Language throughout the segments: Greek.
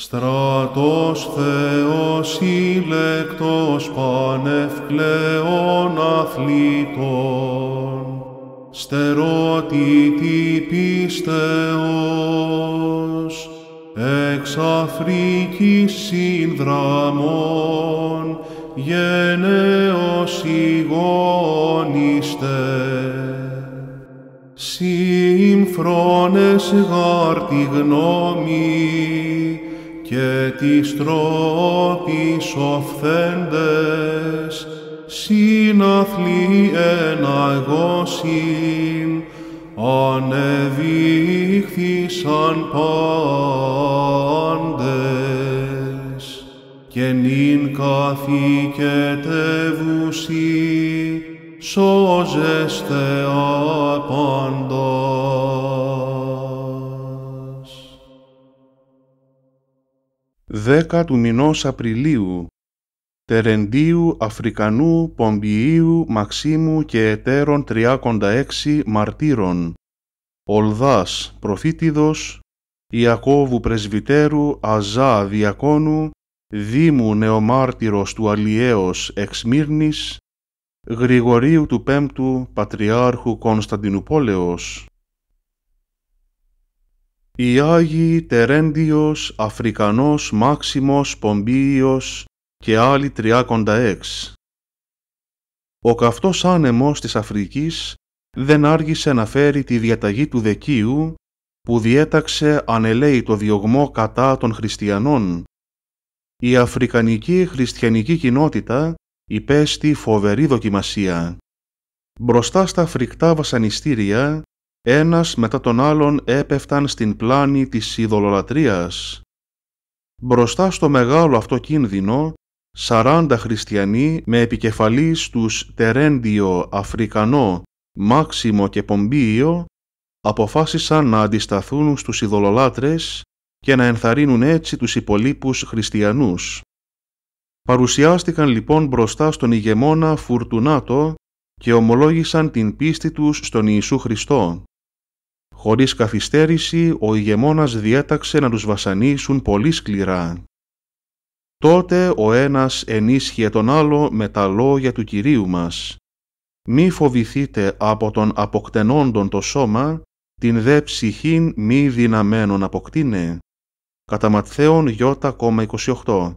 Στρατός Θεός ηλεκτός πανευκλεων αθλητών, στερότητη πίστεως, εξ Αφρικής συνδραμών, γενναίος ηγόνιστε. Σύμφρονες γάρ τη γνώμη, και τις τρόπης οφθέντες συναθλή εναγώσιμ, ανεβήχθησαν πάντες, και νυν καθηκετεύουσι, σώζεστε δέκα του μηνός Απριλίου, Τερεντίου, Αφρικανού, Πομπιίου, Μαξίμου και Ετέρων 36 Μαρτύρων, Ολδάς, Προφήτηδος, Ιακώβου Πρεσβυτέρου, Αζά Διακόνου, Δήμου Νεομάρτυρος του Αλιέως Εξμύρνης, Γρηγορίου του Πέμπτου Πατριάρχου Κωνσταντινουπόλεως, οι Άγιοι Τερέντιος, Αφρικανός, Μάξιμος, Πομπίιος και άλλοι 36. Ο καυτός άνεμος της Αφρικής δεν άργησε να φέρει τη διαταγή του Δεκίου που διέταξε ανελαίει το διωγμό κατά των χριστιανών. Η αφρικανική χριστιανική κοινότητα υπέστη φοβερή δοκιμασία. Μπροστά στα φρικτά βασανιστήρια ένας μετά τον άλλον έπεφταν στην πλάνη της ειδωλολατρίας. Μπροστά στο μεγάλο αυτό κίνδυνο, 40 χριστιανοί με επικεφαλής τους Τερέντιο, Αφρικανό, Μάξιμο και Πομπίιο αποφάσισαν να αντισταθούν στους ειδωλολάτρες και να ενθαρρύνουν έτσι τους υπολείπους χριστιανούς. Παρουσιάστηκαν λοιπόν μπροστά στον ηγεμόνα Φουρτουνάτο και ομολόγησαν την πίστη τους στον Ιησού Χριστό. Χωρίς καθυστέρηση ο ηγεμόνας διέταξε να τους βασανίσουν πολύ σκληρά. Τότε ο ένας ενίσχυε τον άλλο με τα λόγια του Κυρίου μας. «Μη φοβηθείτε από τον αποκτενόντον το σώμα, την δε ψυχήν μη δυναμένον αποκτήνε». Κατά Ματθαίον 28.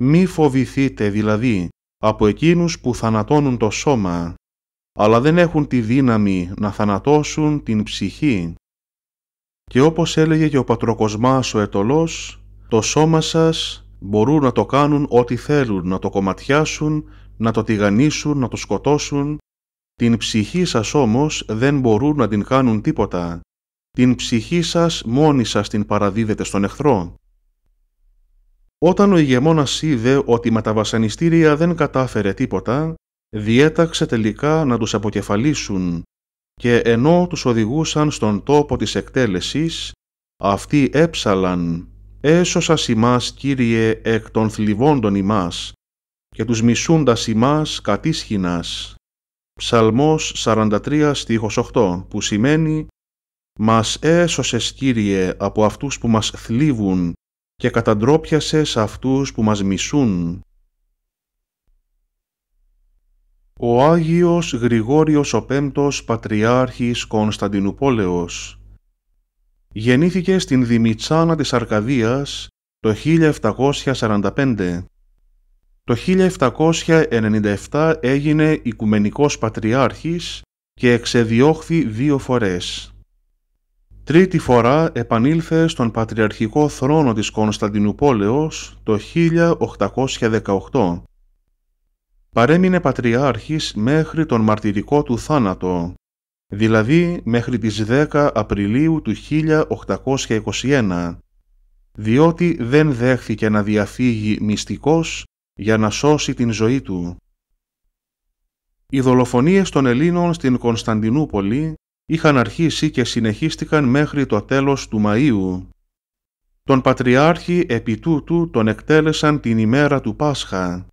«Μη φοβηθείτε δηλαδή από εκείνους που θανατώνουν το σώμα, αλλά δεν έχουν τη δύναμη να θανατώσουν την ψυχή. Και όπως έλεγε και ο πατροκοσμάς ο Ετολός, το σώμα σας μπορούν να το κάνουν ό,τι θέλουν, να το κομματιάσουν, να το τηγανίσουν, να το σκοτώσουν. Την ψυχή σας όμως δεν μπορούν να την κάνουν τίποτα. Την ψυχή σας μόνη σας την παραδίδετε στον εχθρό. Όταν ο ηγεμόνας είδε ότι με τα βασανιστήρια δεν κατάφερε τίποτα, διέταξε τελικά να τους αποκεφαλίσουν και ενώ τους οδηγούσαν στον τόπο της εκτέλεσης, αυτοί έψαλαν έσωσας ημάς, Κύριε, εκ των θλιβόντων ημάς» και τους μισούντας ημάς κατήσχυνας. Ψαλμός 43 στίχος 8 που σημαίνει «Μας έσωσες Κύριε από αυτούς που μας θλίβουν και καταντρόπιασες αυτούς που μας μισούν». ο Άγιος Γρηγόριος ο Πέμπτος Πατριάρχης Κωνσταντινούπολεος. Γεννήθηκε στην Δημητσάνα της Αρκαδίας το 1745. Το 1797 έγινε Οικουμενικός Πατριάρχης και εξεδιώχθη δύο φορές. Τρίτη φορά επανήλθε στον Πατριαρχικό θρόνο της Κωνσταντινούπολεως το 1818 παρέμεινε πατριάρχης μέχρι τον μαρτυρικό του θάνατο, δηλαδή μέχρι τις 10 Απριλίου του 1821, διότι δεν δέχθηκε να διαφύγει μυστικός για να σώσει την ζωή του. Οι δολοφονίες των Ελλήνων στην Κωνσταντινούπολη είχαν αρχίσει και συνεχίστηκαν μέχρι το τέλος του Μαΐου. Τον Πατριάρχη επί τούτου τον εκτέλεσαν την ημέρα του Πάσχα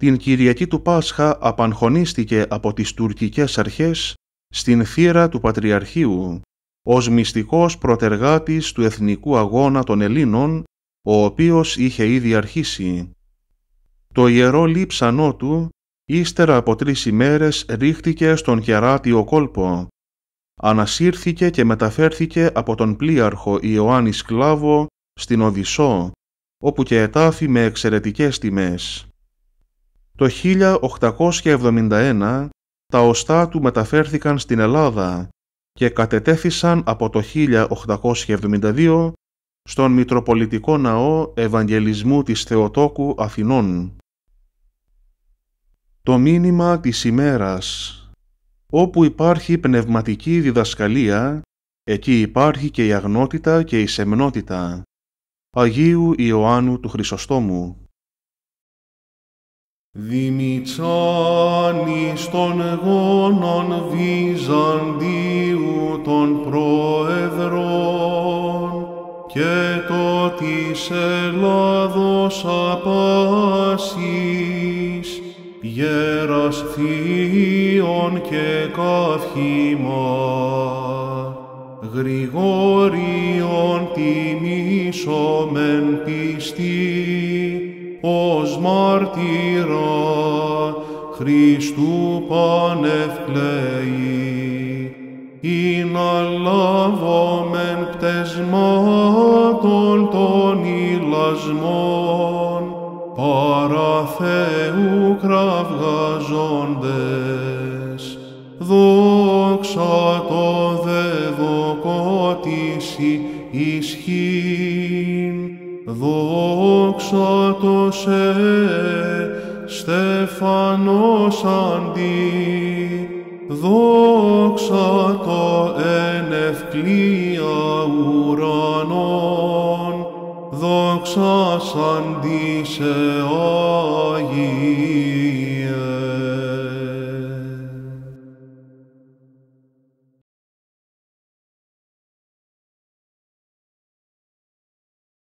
την Κυριακή του Πάσχα απανχωνίστηκε από τις τουρκικές αρχές στην θύρα του Πατριαρχείου ως μυστικός προτεργάτης του εθνικού αγώνα των Ελλήνων, ο οποίος είχε ήδη αρχίσει. Το ιερό λείψανό του, ύστερα από τρεις ημέρες, ρίχτηκε στον κεράτιο κόλπο. Ανασύρθηκε και μεταφέρθηκε από τον πλοίαρχο Ιωάννης Σκλάβο στην Οδυσσό, όπου και ετάφη με εξαιρετικές τιμές. Το 1871 τα οστά του μεταφέρθηκαν στην Ελλάδα και κατετέθησαν από το 1872 στον Μητροπολιτικό Ναό Ευαγγελισμού της Θεοτόκου Αθηνών. Το μήνυμα της ημέρας Όπου υπάρχει πνευματική διδασκαλία, εκεί υπάρχει και η αγνότητα και η σεμνότητα. Αγίου Ιωάννου του Χρυσοστόμου Δημητσάνης των γόνων Βυζαντίου των Προεδρών και το της Ελλάδος απάσης γέρας θείων και καυχημά Γρηγόριον τιμήσομεν πιστή ως μάρτυρα Χριστού πανευκλαίη. Ειν αλάβομεν πτεσμάτων των ηλασμών, παρά Θεού κραυγαζόντες. Δόξα το δε ισχύει, Δόξα το σε Στεφανός αντί, δόξα το εν ευκλία ουρανών, δόξα σαν σε Άγιοι.